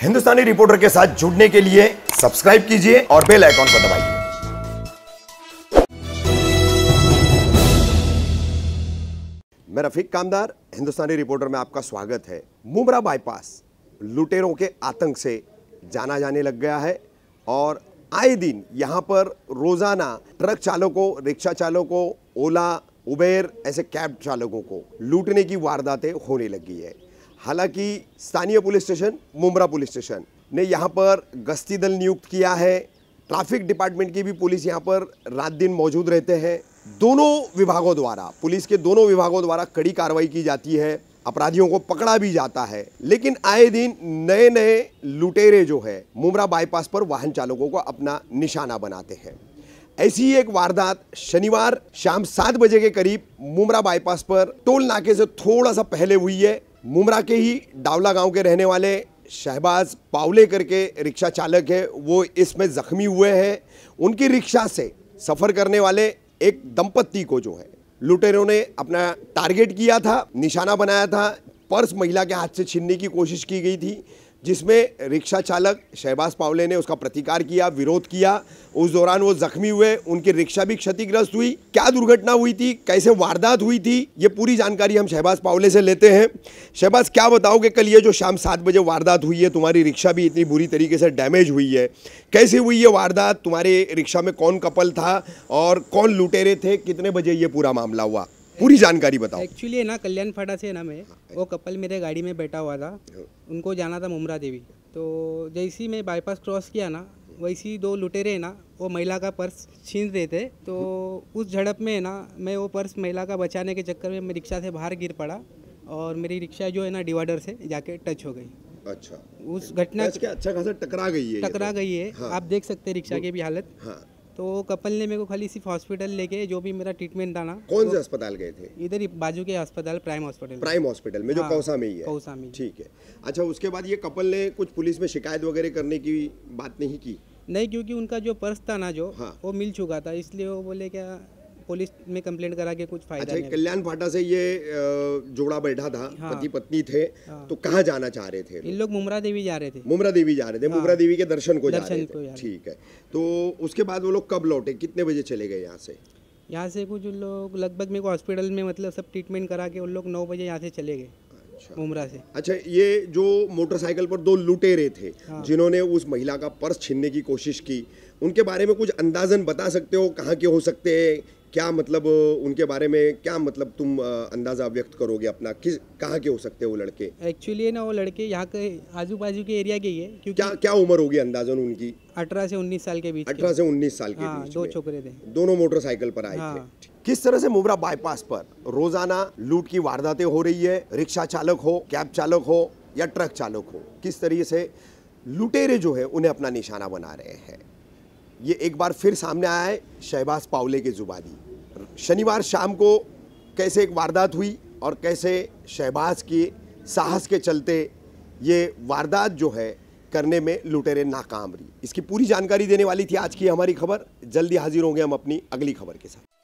हिंदुस्तानी reporter के साथ जुड़ने के लिए सब्सक्राइब कीजिए और बेल आइकॉन को दबाइए मैं रफीक कामदार हिंदुस्तानी रिपोर्टर में आपका स्वागत है मुमरा बाईपास लुटेरों के आतंक से जाना जाने लग गया है और आए दिन यहां पर रोज़ाना ट्रक चालकों रिक्शा चालकों ओला उबेर ऐसे कैब चालकों को लूटने की वारदातें होने लगी है हालांकि स्थानीय police station Mumbra police station ने यहाँ पर गश्ती दल नियुक्त किया है ट्रैफिक डिपार्टमेंट की भी पुलिस यहाँ पर रात दिन मौजूद रहते हैं दोनों विभागों द्वारा पुलिस के दोनों विभागों द्वारा कड़ी कार्रवाई की जाती है अपराधियों को पकड़ा भी जाता है लेकिन आए दिन नए नए लुटेरे जो है मुमरा बाईपास पर वाहन चालकों को अपना निशाना बनाते हैं ऐसी एक वारदात शनिवार शाम सात बजे के करीब मुमरा बाईपास पर टोल नाके से थोड़ा सा पहले हुई है मुमरा के ही डावला गांव के रहने वाले शहबाज पावले करके रिक्शा चालक है वो इसमें ज़ख्मी हुए हैं उनकी रिक्शा से सफ़र करने वाले एक दंपत्ति को जो है लुटेरों ने अपना टारगेट किया था निशाना बनाया था पर्स महिला के हाथ से छीनने की कोशिश की गई थी जिसमें रिक्शा चालक शहबाज पावले ने उसका प्रतिकार किया विरोध किया उस दौरान वो जख्मी हुए उनकी रिक्शा भी क्षतिग्रस्त हुई क्या दुर्घटना हुई थी कैसे वारदात हुई थी ये पूरी जानकारी हम शहबाज पावले से लेते हैं शहबाज क्या बताओगे कल ये जो शाम सात बजे वारदात हुई है तुम्हारी रिक्शा भी इतनी बुरी तरीके से डैमेज हुई है कैसे हुई ये वारदात तुम्हारे रिक्शा में कौन कपल था और कौन लुटेरे थे कितने बजे ये पूरा मामला हुआ पूरी जानकारी बताओ एक्चुअली ना कल्याण फाटा से ना मैं हाँ, वो कपल मेरे गाड़ी में बैठा हुआ था उनको जाना था मुमरा देवी तो जैसी मैं बाईपास क्रॉस किया ना वैसी दो लुटेरे ना वो महिला का पर्स छीन रहे थे तो हम्म। उस झड़प में ना मैं वो पर्स महिला का बचाने के चक्कर में मैं रिक्शा से बाहर गिर पड़ा और मेरी रिक्शा जो है ना डिवाइडर से जाके टच हो गई अच्छा उस घटना तो अच्छा खासा टकरा गई है टकरा तो। गई है हाँ। आप देख सकते हैं रिक्शा की भी हालत हाँ। तो कपल ने मेरे को खाली सिर्फ हॉस्पिटल लेके जो भी मेरा ट्रीटमेंट था ना कौन से अस्पताल गए थे इधर ही बाजू के अस्पताल प्राइम हॉस्पिटल प्राइम हॉस्पिटल में जो हाँ, कौसा में ही है कौसा में ठीक है अच्छा उसके बाद ये कपल ने कुछ पुलिस में शिकायत वगैरह करने की बात नहीं की नहीं क्योंकि उनका जो पर्स था ना जो हाँ। वो मिल चुका था इसलिए वो बोले क्या पुलिस में कंप्लेंट करा के कुछ फायदा अच्छा, नहीं कल्याण फाटा से ये जोड़ा बैठा था हाँ, पति पत्नी थे हाँ, तो कहाँ जाना चाह रहे थे इन लोग मुमरा देवी जा रहे थे मुमरा देवी जा रहे थे हाँ, मुमरा देवी के दर्शन को दर्शन जा रहे थे ठीक है तो उसके बाद वो लोग कब लौटे कितने बजे चले गए यहाँ से यहाँ से कुछ लोग लगभग मेरे को हॉस्पिटल में मतलब सब ट्रीटमेंट करा के उन लोग नौ बजे यहाँ से चले गए उमरा अच्छा। से अच्छा ये जो मोटरसाइकिल पर दो लुटेरे थे हाँ। जिन्होंने उस महिला का पर्स छीनने की कोशिश की उनके बारे में कुछ अंदाजन बता सकते हो कहाँ के हो सकते हैं क्या मतलब उनके बारे में क्या मतलब तुम अंदाज़ा व्यक्त करोगे अपना किस कहाँ के हो सकते हो लड़के एक्चुअली ना वो लड़के यहाँ के आजू बाजू के एरिया के ही है क्योंकि क्या क्या उम्र होगी अंदाजन उनकी अठारह से उन्नीस साल के बीच अठारह से उन्नीस साल के हाँ, बीच दो छोकरे थे दोनों मोटरसाइकिल पर आए थे हाँ। किस तरह से मुबरा बाईपास पर रोजाना लूट की वारदातें हो रही है रिक्शा चालक हो कैब चालक हो या ट्रक चालक हो किस तरीके से लुटेरे जो है उन्हें अपना निशाना बना रहे हैं ये एक बार फिर सामने आया है शहबाज पावले की जुबानी शनिवार शाम को कैसे एक वारदात हुई और कैसे शहबाज के साहस के चलते ये वारदात जो है करने में लुटेरे नाकाम रही इसकी पूरी जानकारी देने वाली थी आज की हमारी खबर जल्दी हाजिर होंगे हम अपनी अगली खबर के साथ